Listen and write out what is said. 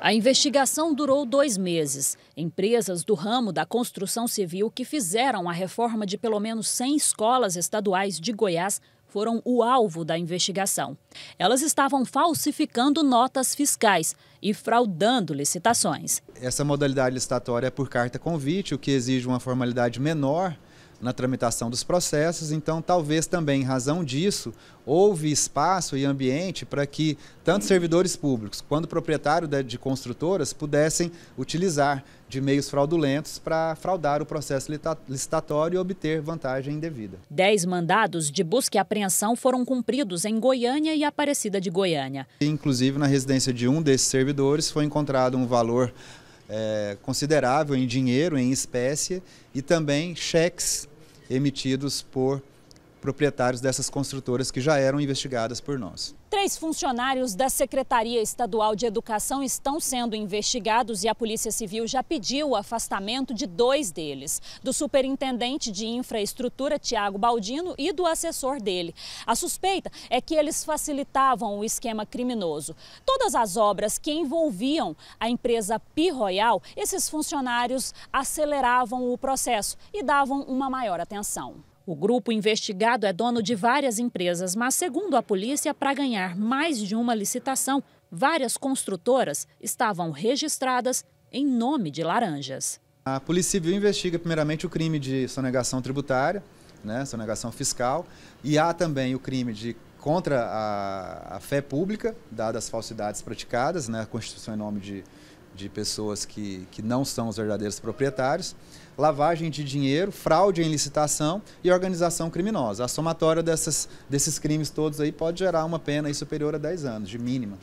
A investigação durou dois meses. Empresas do ramo da construção civil que fizeram a reforma de pelo menos 100 escolas estaduais de Goiás foram o alvo da investigação. Elas estavam falsificando notas fiscais e fraudando licitações. Essa modalidade licitatória é por carta convite, o que exige uma formalidade menor na tramitação dos processos, então talvez também em razão disso houve espaço e ambiente para que tanto servidores públicos quanto proprietário de, de construtoras pudessem utilizar de meios fraudulentos para fraudar o processo licitatório e obter vantagem indevida. Dez mandados de busca e apreensão foram cumpridos em Goiânia e Aparecida de Goiânia. Inclusive, na residência de um desses servidores foi encontrado um valor é, considerável em dinheiro, em espécie, e também cheques emitidos por proprietários dessas construtoras que já eram investigadas por nós. Três funcionários da Secretaria Estadual de Educação estão sendo investigados e a Polícia Civil já pediu o afastamento de dois deles, do superintendente de infraestrutura, Tiago Baldino, e do assessor dele. A suspeita é que eles facilitavam o esquema criminoso. Todas as obras que envolviam a empresa Pirroyal, esses funcionários aceleravam o processo e davam uma maior atenção. O grupo investigado é dono de várias empresas, mas, segundo a polícia, para ganhar mais de uma licitação, várias construtoras estavam registradas em nome de laranjas. A Polícia Civil investiga primeiramente o crime de sonegação tributária, né, sonegação fiscal, e há também o crime de contra a, a fé pública, dadas as falsidades praticadas, né, a Constituição em nome de, de pessoas que, que não são os verdadeiros proprietários, lavagem de dinheiro, fraude em licitação e organização criminosa. A somatória dessas, desses crimes todos aí pode gerar uma pena superior a 10 anos, de mínima.